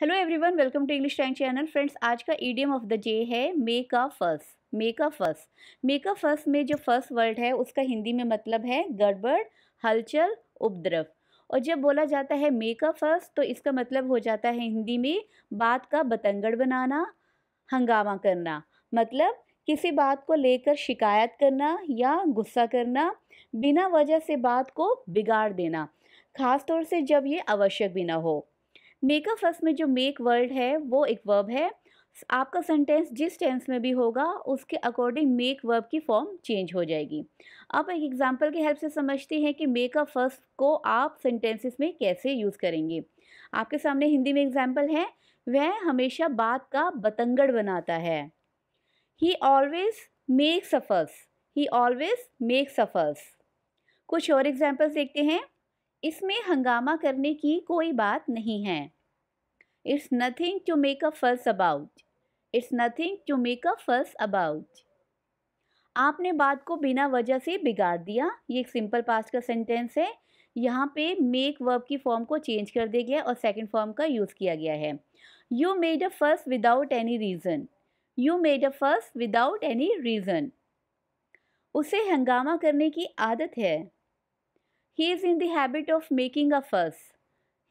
hello everyone welcome to English time channel friends आज का idiom of the day है make a fuss make a first make a fuss में जो first word है उसका हिंदी में मतलब है गड़बड़ हलचल उपद्रव और जब बोला जाता है मेक अ फस तो इसका मतलब हो जाता है हिंदी में बात का बतंगड़ बनाना हंगामा करना मतलब किसी बात को लेकर शिकायत करना या गुस्सा करना बिना वजह से बात को बिगाड़ देना खास तौर से जब ये आवश्यक भी ना हो मेकअप फर्स्ट में जो मेक वर्ड है वो एक वर्ब है आपका सेंटेंस जिस टेंस में भी होगा उसके अकॉर्डिंग मेक वर्ब की फॉर्म चेंज हो जाएगी अब एक एग्जांपल की हेल्प से समझते हैं कि मेक अ फर्स्ट को आप सेंटेंसेस में कैसे यूज़ करेंगे आपके सामने हिंदी में एग्जांपल है वह हमेशा बात का बतंगड़ बनाता है he always make fusses he always make fusses कुछ और एग्जाम्पल्स देखते हैं इसमें हंगामा करने की कोई बात नहीं है it's nothing to make a fuss about it's nothing to make a fuss about आपने बात को बिना वजह से बिगाड़ दिया ये एक सिंपल पास्ट का सेंटेंस है यहाँ पे मेक वर्ब की फॉर्म को चेंज कर दिया गया और सेकंड फॉर्म का यूज़ किया गया है you made a first without any reason you made a first without any reason उसे हंगामा करने की आदत है he is in the habit of making a a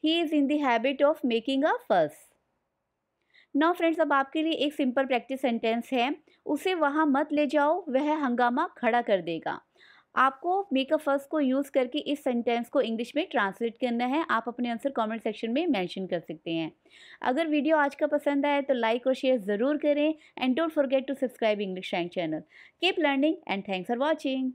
he is in the habit of making a making a friends अब आपके लिए एक सिंपल प्रैक्टिस सेंटेंस है उसे वहाँ मत ले जाओ वह हंगामा खड़ा कर देगा आपको मेक अ फर्स्ट को यूज़ करके इस सेंटेंस को इंग्लिश में ट्रांसलेट करना है आप अपने आंसर कमेंट सेक्शन में मेंशन कर सकते हैं अगर वीडियो आज का पसंद आए तो लाइक और शेयर ज़रूर करें and don't forget to subscribe English channel keep learning and thanks for watching